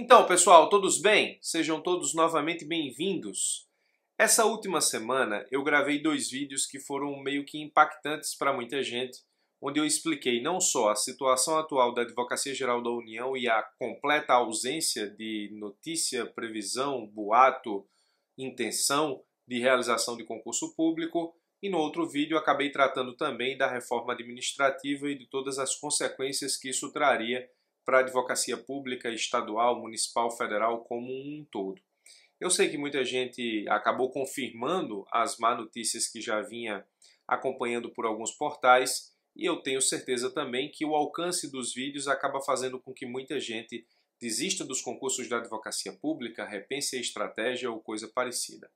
Então, pessoal, todos bem? Sejam todos novamente bem-vindos. Essa última semana eu gravei dois vídeos que foram meio que impactantes para muita gente, onde eu expliquei não só a situação atual da Advocacia Geral da União e a completa ausência de notícia, previsão, boato, intenção de realização de concurso público, e no outro vídeo acabei tratando também da reforma administrativa e de todas as consequências que isso traria para a advocacia pública, estadual, municipal, federal como um todo. Eu sei que muita gente acabou confirmando as má notícias que já vinha acompanhando por alguns portais, e eu tenho certeza também que o alcance dos vídeos acaba fazendo com que muita gente desista dos concursos da advocacia pública, repense a estratégia ou coisa parecida.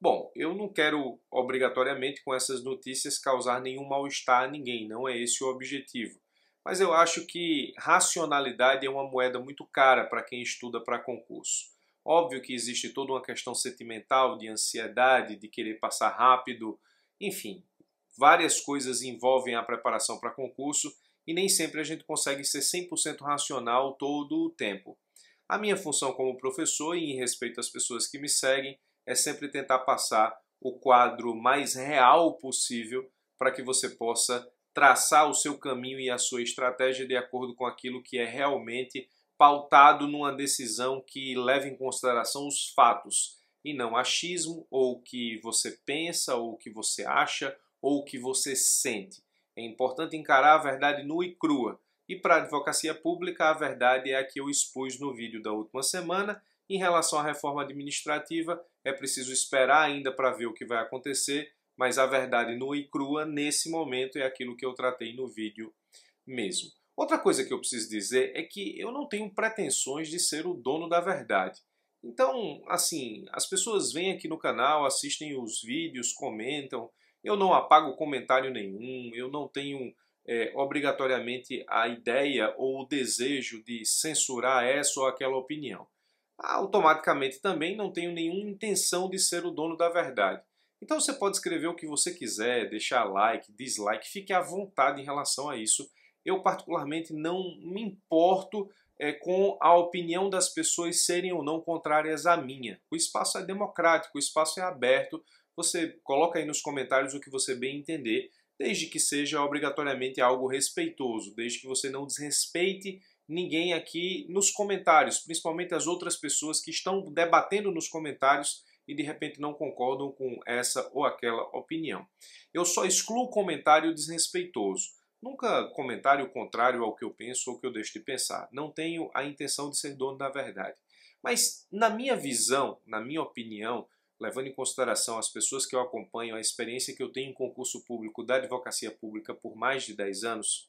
Bom, eu não quero obrigatoriamente com essas notícias causar nenhum mal-estar a ninguém, não é esse o objetivo. Mas eu acho que racionalidade é uma moeda muito cara para quem estuda para concurso. Óbvio que existe toda uma questão sentimental, de ansiedade, de querer passar rápido, enfim, várias coisas envolvem a preparação para concurso e nem sempre a gente consegue ser 100% racional todo o tempo. A minha função como professor e em respeito às pessoas que me seguem é sempre tentar passar o quadro mais real possível para que você possa traçar o seu caminho e a sua estratégia de acordo com aquilo que é realmente pautado numa decisão que leva em consideração os fatos e não achismo ou o que você pensa ou o que você acha ou o que você sente. É importante encarar a verdade nua e crua. E para a advocacia pública, a verdade é a que eu expus no vídeo da última semana. Em relação à reforma administrativa, é preciso esperar ainda para ver o que vai acontecer, mas a verdade nua e crua nesse momento é aquilo que eu tratei no vídeo mesmo. Outra coisa que eu preciso dizer é que eu não tenho pretensões de ser o dono da verdade. Então, assim, as pessoas vêm aqui no canal, assistem os vídeos, comentam. Eu não apago comentário nenhum, eu não tenho é, obrigatoriamente a ideia ou o desejo de censurar essa ou aquela opinião. Automaticamente também não tenho nenhuma intenção de ser o dono da verdade. Então você pode escrever o que você quiser, deixar like, dislike, fique à vontade em relação a isso. Eu, particularmente, não me importo é, com a opinião das pessoas serem ou não contrárias à minha. O espaço é democrático, o espaço é aberto. Você coloca aí nos comentários o que você bem entender, desde que seja obrigatoriamente algo respeitoso, desde que você não desrespeite ninguém aqui nos comentários, principalmente as outras pessoas que estão debatendo nos comentários e de repente não concordam com essa ou aquela opinião. Eu só excluo comentário desrespeitoso. Nunca comentário contrário ao que eu penso ou que eu deixo de pensar. Não tenho a intenção de ser dono da verdade. Mas, na minha visão, na minha opinião, levando em consideração as pessoas que eu acompanho, a experiência que eu tenho em concurso público da advocacia pública por mais de 10 anos,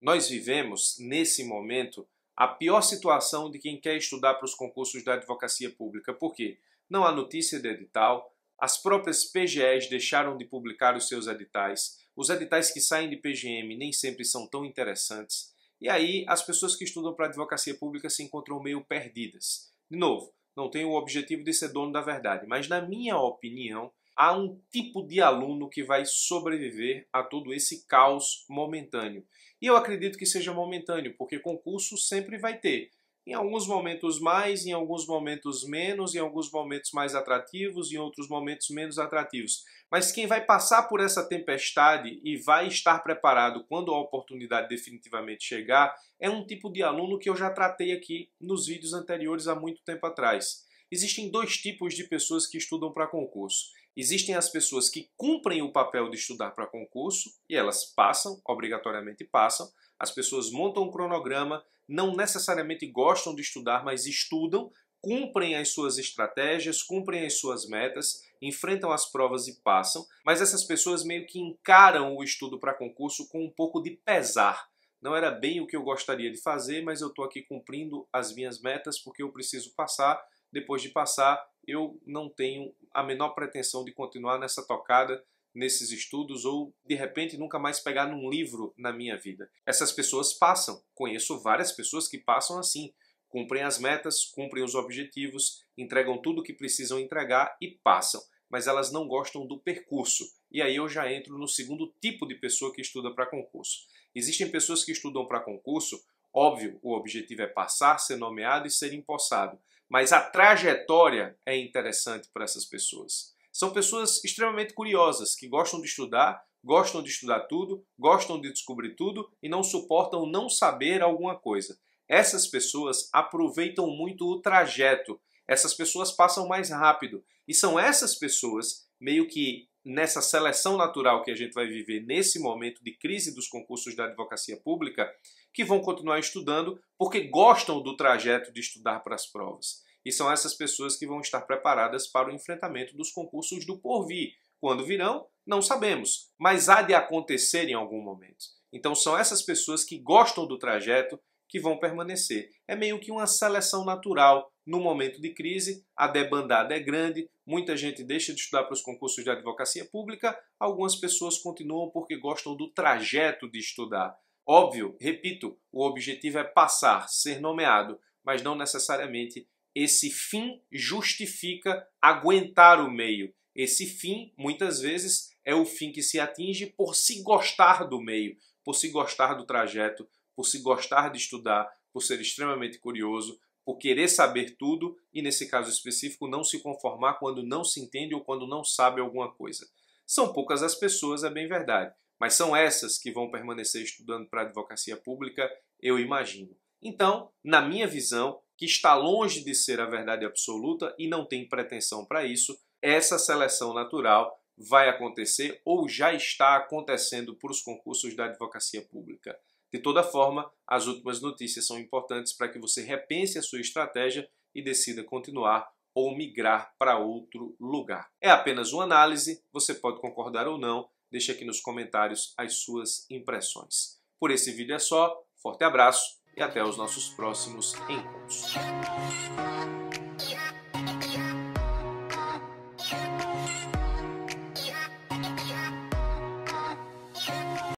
nós vivemos, nesse momento, a pior situação de quem quer estudar para os concursos da advocacia pública. Por quê? não há notícia de edital, as próprias PGEs deixaram de publicar os seus editais, os editais que saem de PGM nem sempre são tão interessantes, e aí as pessoas que estudam para advocacia pública se encontram meio perdidas. De novo, não tenho o objetivo de ser dono da verdade, mas na minha opinião, há um tipo de aluno que vai sobreviver a todo esse caos momentâneo. E eu acredito que seja momentâneo, porque concurso sempre vai ter em alguns momentos mais, em alguns momentos menos, em alguns momentos mais atrativos, em outros momentos menos atrativos. Mas quem vai passar por essa tempestade e vai estar preparado quando a oportunidade definitivamente chegar é um tipo de aluno que eu já tratei aqui nos vídeos anteriores há muito tempo atrás. Existem dois tipos de pessoas que estudam para concurso. Existem as pessoas que cumprem o papel de estudar para concurso e elas passam, obrigatoriamente passam, as pessoas montam um cronograma, não necessariamente gostam de estudar, mas estudam, cumprem as suas estratégias, cumprem as suas metas, enfrentam as provas e passam, mas essas pessoas meio que encaram o estudo para concurso com um pouco de pesar. Não era bem o que eu gostaria de fazer, mas eu estou aqui cumprindo as minhas metas porque eu preciso passar. Depois de passar, eu não tenho a menor pretensão de continuar nessa tocada nesses estudos ou de repente nunca mais pegar num livro na minha vida. Essas pessoas passam. Conheço várias pessoas que passam assim. Cumprem as metas, cumprem os objetivos, entregam tudo o que precisam entregar e passam. Mas elas não gostam do percurso. E aí eu já entro no segundo tipo de pessoa que estuda para concurso. Existem pessoas que estudam para concurso, óbvio, o objetivo é passar, ser nomeado e ser empossado. Mas a trajetória é interessante para essas pessoas são pessoas extremamente curiosas, que gostam de estudar, gostam de estudar tudo, gostam de descobrir tudo e não suportam não saber alguma coisa. Essas pessoas aproveitam muito o trajeto, essas pessoas passam mais rápido. E são essas pessoas, meio que nessa seleção natural que a gente vai viver nesse momento de crise dos concursos da advocacia pública, que vão continuar estudando porque gostam do trajeto de estudar para as provas. E são essas pessoas que vão estar preparadas para o enfrentamento dos concursos do porvir. Quando virão, não sabemos, mas há de acontecer em algum momento. Então são essas pessoas que gostam do trajeto que vão permanecer. É meio que uma seleção natural. No momento de crise, a debandada é grande, muita gente deixa de estudar para os concursos de advocacia pública, algumas pessoas continuam porque gostam do trajeto de estudar. Óbvio, repito, o objetivo é passar, ser nomeado, mas não necessariamente esse fim justifica aguentar o meio. Esse fim, muitas vezes, é o fim que se atinge por se gostar do meio, por se gostar do trajeto, por se gostar de estudar, por ser extremamente curioso, por querer saber tudo e, nesse caso específico, não se conformar quando não se entende ou quando não sabe alguma coisa. São poucas as pessoas, é bem verdade, mas são essas que vão permanecer estudando para a advocacia pública, eu imagino. Então, na minha visão, que está longe de ser a verdade absoluta e não tem pretensão para isso, essa seleção natural vai acontecer ou já está acontecendo para os concursos da advocacia pública. De toda forma, as últimas notícias são importantes para que você repense a sua estratégia e decida continuar ou migrar para outro lugar. É apenas uma análise, você pode concordar ou não, deixe aqui nos comentários as suas impressões. Por esse vídeo é só, forte abraço e até os nossos próximos encontros.